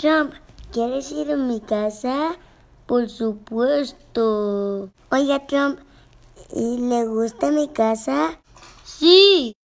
Trump, ¿quieres ir a mi casa? Por supuesto. Oiga, Trump, ¿y ¿le gusta mi casa? Sí.